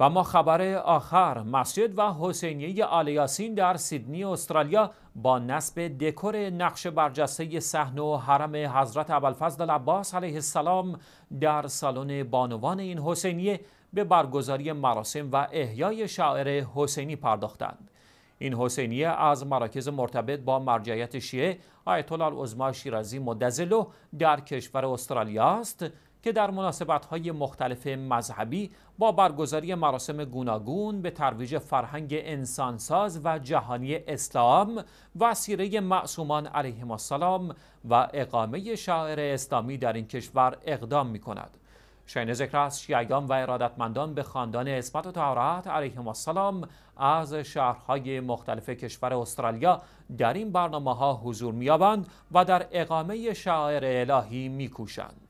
و ما خبر آخر مسجد و حسینیه آلیاسین در سیدنی استرالیا با نصب دکور نقش برجسته صحن و حرم حضرت ابوالفضل عباس علیه السلام در سالن بانوان این حسینیه به برگزاری مراسم و احیای شاعر حسینی پرداختند این حسینیه از مراکز مرتبط با مرجعیت شیعه آیت الله شیرازی مدزلو در کشور استرالیا است که در مناسبت‌های مختلف مذهبی با برگزاری مراسم گوناگون به ترویج فرهنگ انسانساز و جهانی اسلام و سیره معصومان علیهم السلام و اقامه شاعر اسلامی در این کشور اقدام می کند. شاین ذکر است شیعیان و ارادتمندان به خاندان اسمت و طهارت علیهم السلام از شهرهای مختلف کشور استرالیا در این برنامه ها حضور می‌یابند و در اقامه شاعر الهی می‌کوشند.